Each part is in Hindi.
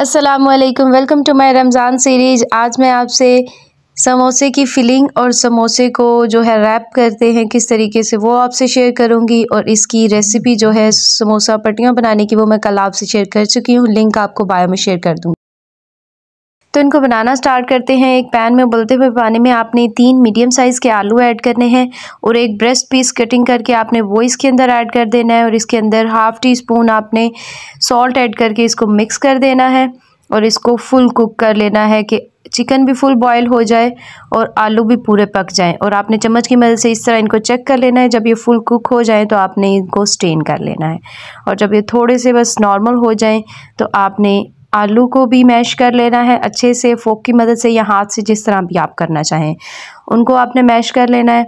असलकम welcome to my Ramzan series आज मैं आपसे समोसे की फिलिंग और समोसे को जो है रैप करते हैं किस तरीके से वो आपसे शेयर करूंगी और इसकी रेसिपी जो है समोसा पट्टियाँ बनाने की वो मैं कल आपसे शेयर कर चुकी हूँ लिंक आपको बायो में शेयर कर दूँगी तो इनको बनाना स्टार्ट करते हैं एक पैन में उबलते हुए पानी में आपने तीन मीडियम साइज़ के आलू ऐड करने हैं और एक ब्रेस्ट पीस कटिंग करके आपने वो इसके अंदर ऐड कर देना है और इसके अंदर हाफ़ टी स्पून आपने सॉल्ट ऐड करके इसको मिक्स कर देना है और इसको फुल कुक कर लेना है कि चिकन भी फुल बॉयल हो जाए और आलू भी पूरे पक जाएं और आपने चम्मच की मदद से इस तरह इनको चेक कर लेना है जब ये फुल कुक हो जाए तो आपने इनको स्टेन कर लेना है और जब ये थोड़े से बस नॉर्मल हो जाएं तो आपने आलू को भी मैश कर लेना है अच्छे से फोक की मदद से या हाथ से जिस तरह भी आप करना चाहें उनको आपने मैश कर लेना है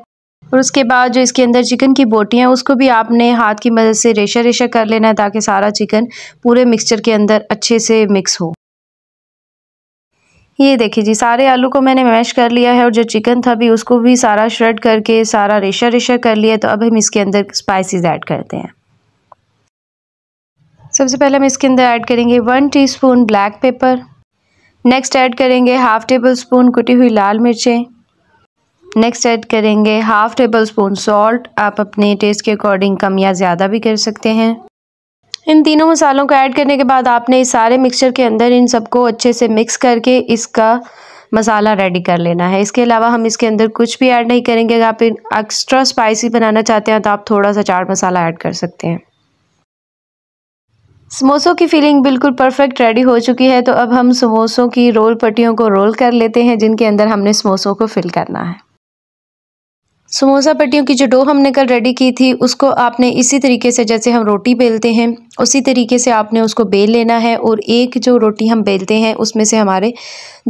और उसके बाद जो इसके अंदर चिकन की बोटियाँ उसको भी आपने हाथ की मदद से रेशा रेशा कर लेना है ताकि सारा चिकन पूरे मिक्सचर के अंदर अच्छे से मिक्स हो ये देखिए जी सारे आलू को मैंने मैश कर लिया है और जो चिकन था भी उसको भी सारा श्रेड करके सारा रेशा रेशा कर लिया तो अब हम इसके अंदर स्पाइसेस ऐड करते हैं सबसे पहले हम इसके अंदर ऐड करेंगे one teaspoon black pepper next add करेंगे हाफ़ टेबल स्पून कुटी हुई लाल मिर्चें नेक्स्ट ऐड करेंगे हाफ़ टेबल स्पून सॉल्ट आप अपने टेस्ट के अकॉर्डिंग कम या ज़्यादा भी कर सकते हैं इन तीनों मसालों को ऐड करने के बाद आपने इस सारे मिक्सचर के अंदर इन सबको अच्छे से मिक्स करके इसका मसाला रेडी कर लेना है इसके अलावा हम इसके अंदर कुछ भी ऐड नहीं करेंगे अगर आप एक्स्ट्रा स्पाइसी बनाना चाहते हैं तो आप थोड़ा सा चाट मसाला ऐड कर सकते हैं समोसों की फीलिंग बिल्कुल परफेक्ट रेडी हो चुकी है तो अब हम समोसों की रोल पट्टियों को रोल कर लेते हैं जिनके अंदर हमने समोसों को फिल करना है समोसा पट्टियों की जो डो हमने कल रेडी की थी उसको आपने इसी तरीके से जैसे हम रोटी बेलते हैं उसी तरीके से आपने उसको बेल लेना है और एक जो रोटी हम बेलते हैं उसमें से हमारे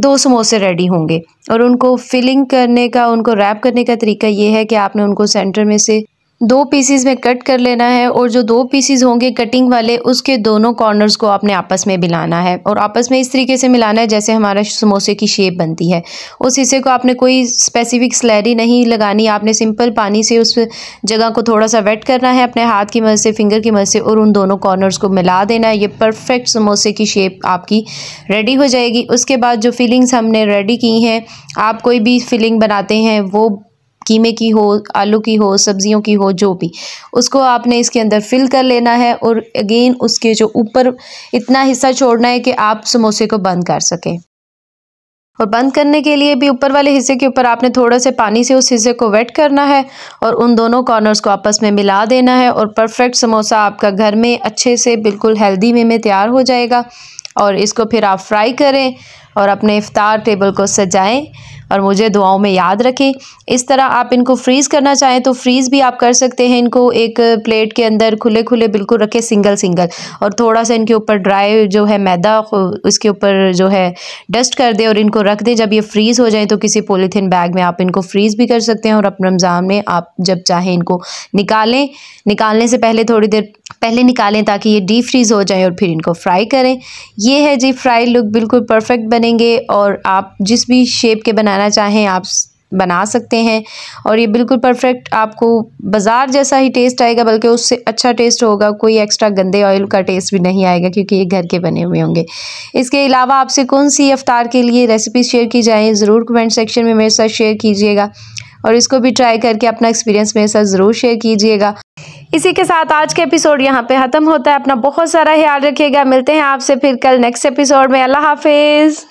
दो समोसे रेडी होंगे और उनको फिलिंग करने का उनको रैप करने का तरीका ये है कि आपने उनको सेंटर में से दो पीसीज में कट कर लेना है और जो दो पीसीज होंगे कटिंग वाले उसके दोनों कॉर्नर्स को आपने आपस में मिलाना है और आपस में इस तरीके से मिलाना है जैसे हमारा समोसे की शेप बनती है उस हिस्से को आपने कोई स्पेसिफिक स्लैरी नहीं लगानी आपने सिंपल पानी से उस जगह को थोड़ा सा वेट करना है अपने हाथ की मदद से फिंगर की मदद से और उन दोनों कॉर्नर्स को मिला देना है ये परफेक्ट समोसे की शेप आपकी रेडी हो जाएगी उसके बाद जो फिलिंग्स हमने रेडी की हैं आप कोई भी फिलिंग बनाते हैं वो कीमे की हो आलू की हो सब्जियों की हो जो भी उसको आपने इसके अंदर फिल कर लेना है और अगेन उसके जो ऊपर इतना हिस्सा छोड़ना है कि आप समोसे को बंद कर सकें और बंद करने के लिए भी ऊपर वाले हिस्से के ऊपर आपने थोड़ा से पानी से उस हिस्से को वेट करना है और उन दोनों कॉर्नर्स को आपस में मिला देना है और परफेक्ट समोसा आपका घर में अच्छे से बिल्कुल हेल्दी वे में तैयार हो जाएगा और इसको फिर आप फ्राई करें और अपने इफ्तार टेबल को सजाएं और मुझे दुआओं में याद रखें इस तरह आप इनको फ्रीज़ करना चाहें तो फ्रीज़ भी आप कर सकते हैं इनको एक प्लेट के अंदर खुले खुले बिल्कुल रखें सिंगल सिंगल और थोड़ा सा इनके ऊपर ड्राई जो है मैदा इसके ऊपर जो है डस्ट कर दें और इनको रख दें जब ये फ्रीज़ हो जाए तो किसी पोलिथीन बैग में आप इनको फ्रीज़ भी कर सकते हैं और अपने रमज़ान में आप जब चाहें इनको निकालें निकालने से पहले थोड़ी देर पहले निकालें ताकि ये डीप फ्रीज़ हो जाए और फिर इनको फ्राई करें ये है जी फ्राई लुक बिल्कुल परफेक्ट बनेंगे और आप जिस भी शेप के बनाना बनाना चाहें आप बना सकते हैं और ये बिल्कुल परफेक्ट आपको बाज़ार जैसा ही टेस्ट आएगा बल्कि उससे अच्छा टेस्ट होगा कोई एक्स्ट्रा गंदे ऑयल का टेस्ट भी नहीं आएगा क्योंकि ये घर के बने हुए होंगे इसके अलावा आपसे कौन सी अफ़तार के लिए रेसिपी शेयर की जाए ज़रूर कमेंट सेक्शन में मेरे साथ शेयर कीजिएगा और इसको भी ट्राई करके अपना एक्सपीरियंस मेरे साथ ज़रूर शेयर कीजिएगा इसी के साथ आज का एपिसोड यहाँ पे ख़त्म होता है अपना बहुत सारा ख्याल रखिएगा मिलते हैं आपसे फिर कल नेक्स्ट एपिसोड में अल्लाह हाफिज़